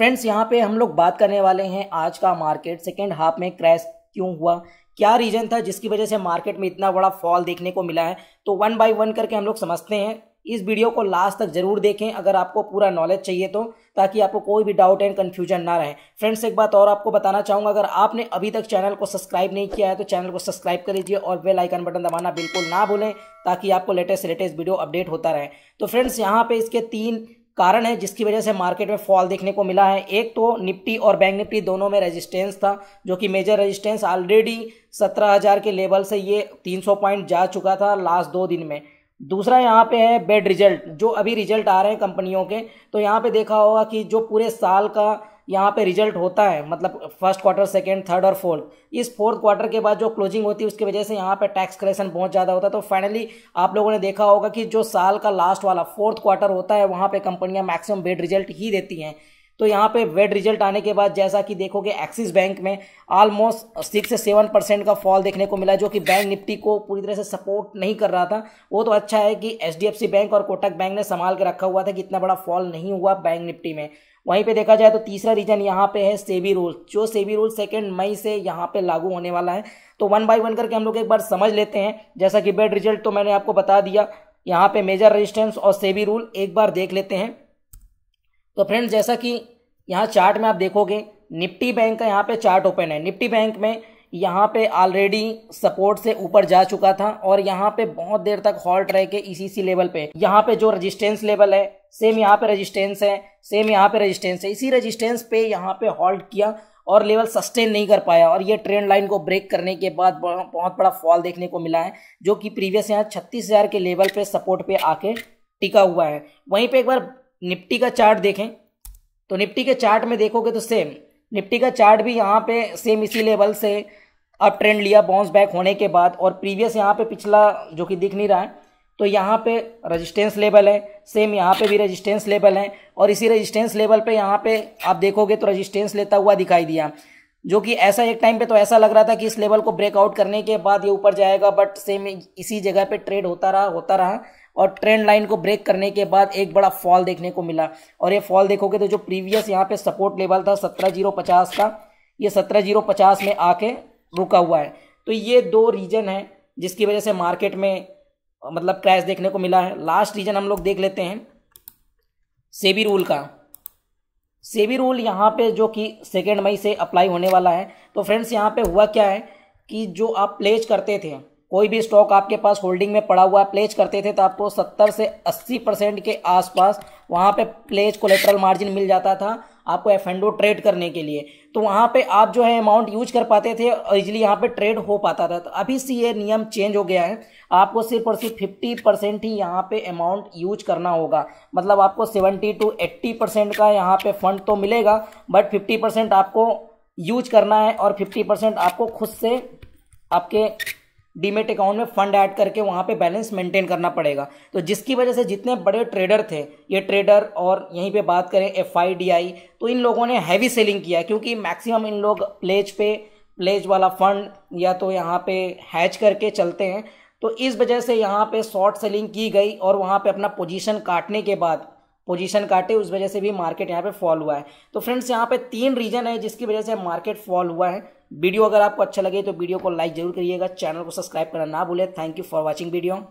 friends यहाँ पे हम लोग बात करने वाले हैं आज का मार्केट सेकेंड हाफ में क्रैश क्यों हुआ क्या रीजन था जिसकी वजह से मार्केट में इतना बड़ा फॉल देखने को मिला है तो वन बाय वन करके हम लोग समझते हैं इस वीडियो को लास्ट तक जरूर देखें अगर आपको पूरा नॉलेज चाहिए तो ताकि आपको कोई भी डाउट एंड कन्फ्यूजन ना रहे फ्रेंड्स एक बात और आपको बताना चाहूंगा अगर आपने अभी तक चैनल को सब्सक्राइब नहीं किया है तो चैनल को सब्सक्राइब कर लीजिए और बेल आइकन बटन दबाना बिल्कुल ना भूलें ताकि आपको लेटेस्ट लेटेस्ट वीडियो अपडेट होता रहे तो फ्रेंड्स यहाँ पे इसके तीन कारण है जिसकी वजह से मार्केट में फॉल देखने को मिला है एक तो निफ्टी और बैंक निफ्टी दोनों में रेजिस्टेंस था जो कि मेजर रेजिस्टेंस ऑलरेडी सत्रह हज़ार के लेवल से ये तीन सौ पॉइंट जा चुका था लास्ट दो दिन में दूसरा यहाँ पे है बेड रिजल्ट जो अभी रिजल्ट आ रहे हैं कंपनियों के तो यहाँ पे देखा होगा कि जो पूरे साल का यहाँ पे रिजल्ट होता है मतलब फर्स्ट क्वार्टर सेकेंड थर्ड और फोर्थ इस फोर्थ क्वार्टर के बाद जो क्लोजिंग होती है उसकी वजह से यहाँ पे टैक्स कलेक्शन बहुत ज़्यादा होता है तो फाइनली आप लोगों ने देखा होगा कि जो साल का लास्ट वाला फोर्थ क्वार्टर होता है वहाँ पर कंपनियाँ मैक्सिमम बेड रिजल्ट ही देती हैं तो यहाँ पे वेड रिजल्ट आने के बाद जैसा कि देखोगे एक्सिस बैंक में ऑलमोस्ट सिक्स से सेवन परसेंट का फॉल देखने को मिला जो कि बैंक निफ्टी को पूरी तरह से सपोर्ट नहीं कर रहा था वो तो अच्छा है कि एच बैंक और कोटक बैंक ने संभाल के रखा हुआ था कि इतना बड़ा फॉल नहीं हुआ बैंक निफ्टी में वहीं पे देखा जाए तो तीसरा रीजन यहाँ पे है सेबी रूल जो सेबी रूल सेकेंड मई से यहाँ पे लागू होने वाला है तो वन बाय वन करके हम लोग एक बार समझ लेते हैं जैसा कि बेड रिजल्ट तो मैंने आपको बता दिया यहाँ पे मेजर रेजिस्टेंस और सेबी रूल एक बार देख लेते हैं तो फ्रेंड जैसा कि यहाँ चार्ट में आप देखोगे निफ्टी बैंक का यहाँ पे चार्ट ओपन है निफ्टी बैंक में यहाँ पे ऑलरेडी सपोर्ट से ऊपर जा चुका था और यहाँ पे बहुत देर तक हॉल्ट रह के इसी सी लेवल पे यहाँ पे जो रेजिस्टेंस लेवल है सेम यहाँ पे रेजिस्टेंस है सेम यहाँ पे रेजिस्टेंस है इसी रेजिस्टेंस पे यहाँ पे हॉल्ट किया और लेवल सस्टेन नहीं कर पाया और ये ट्रेंड लाइन को ब्रेक करने के बाद बहुत बड़ा फॉल देखने को मिला है जो कि प्रीवियस यहाँ छत्तीस के लेवल पे सपोर्ट पे आके टिका हुआ है वहीं पे एक बार निफ्टी का चार्ट देखें तो निफ्टी के चार्ट में देखोगे तो सेम निफ्टी का चार्ट भी यहाँ पे सेम इसी लेवल से अब ट्रेंड लिया बाउंस बैक होने के बाद और प्रीवियस यहाँ पे पिछला जो कि दिख नहीं रहा है तो यहाँ पे रेजिस्टेंस लेवल है सेम यहाँ पे भी रेजिस्टेंस लेवल है और इसी रेजिस्टेंस लेवल पे यहाँ पे आप देखोगे तो रेजिस्टेंस लेता हुआ दिखाई दिया जो कि ऐसा एक टाइम पे तो ऐसा लग रहा था कि इस लेवल को ब्रेकआउट करने के बाद ये ऊपर जाएगा बट सेम इसी जगह पे ट्रेड होता रहा होता रहा और ट्रेंड लाइन को ब्रेक करने के बाद एक बड़ा फॉल देखने को मिला और ये फॉल देखोगे तो जो प्रीवियस यहाँ पे सपोर्ट लेवल था सत्रह जीरो पचास का ये सत्रह जीरो पचास में आके रुका हुआ है तो ये दो रीजन है जिसकी वजह से मार्केट में मतलब क्रैश देखने को मिला है लास्ट रीजन हम लोग देख लेते हैं सेबी रूल का सेबी रूल यहाँ पे जो कि सेकेंड मई से अप्लाई होने वाला है तो फ्रेंड्स यहाँ पे हुआ क्या है कि जो आप प्लेज करते थे कोई भी स्टॉक आपके पास होल्डिंग में पड़ा हुआ प्लेज करते थे तो आपको 70 से 80 परसेंट के आसपास वहाँ पे प्लेज कोलेट्रल मार्जिन मिल जाता था आपको एफ एंडो ट्रेड करने के लिए तो वहाँ पे आप जो है अमाउंट यूज कर पाते थे और इजिली यहाँ पे ट्रेड हो पाता था तो अभी से ये नियम चेंज हो गया है आपको सिर्फ और सिर्फ फिफ्टी परसेंट ही यहाँ पे अमाउंट यूज करना होगा मतलब आपको सेवेंटी टू एट्टी परसेंट का यहाँ पे फंड तो मिलेगा बट फिफ्टी परसेंट आपको यूज करना है और फिफ्टी परसेंट आपको खुद से आपके डीमेट अकाउंट में फंड ऐड करके वहाँ पे बैलेंस मेंटेन करना पड़ेगा तो जिसकी वजह से जितने बड़े ट्रेडर थे ये ट्रेडर और यहीं पे बात करें एफ तो इन लोगों ने हैवी सेलिंग किया क्योंकि मैक्सिमम इन लोग प्लेज पे प्लेज वाला फंड या तो यहाँ पे हैच करके चलते हैं तो इस वजह से यहाँ पे शॉर्ट सेलिंग की गई और वहाँ पे अपना पोजीशन काटने के बाद पोजीशन काटे उस वजह से भी मार्केट यहाँ पे फॉल हुआ है तो फ्रेंड्स यहाँ पे तीन रीजन है जिसकी वजह से मार्केट फॉल हुआ है वीडियो अगर आपको अच्छा लगे तो वीडियो को लाइक जरूर करिएगा चैनल को सब्सक्राइब करना ना भूले thank you for watching video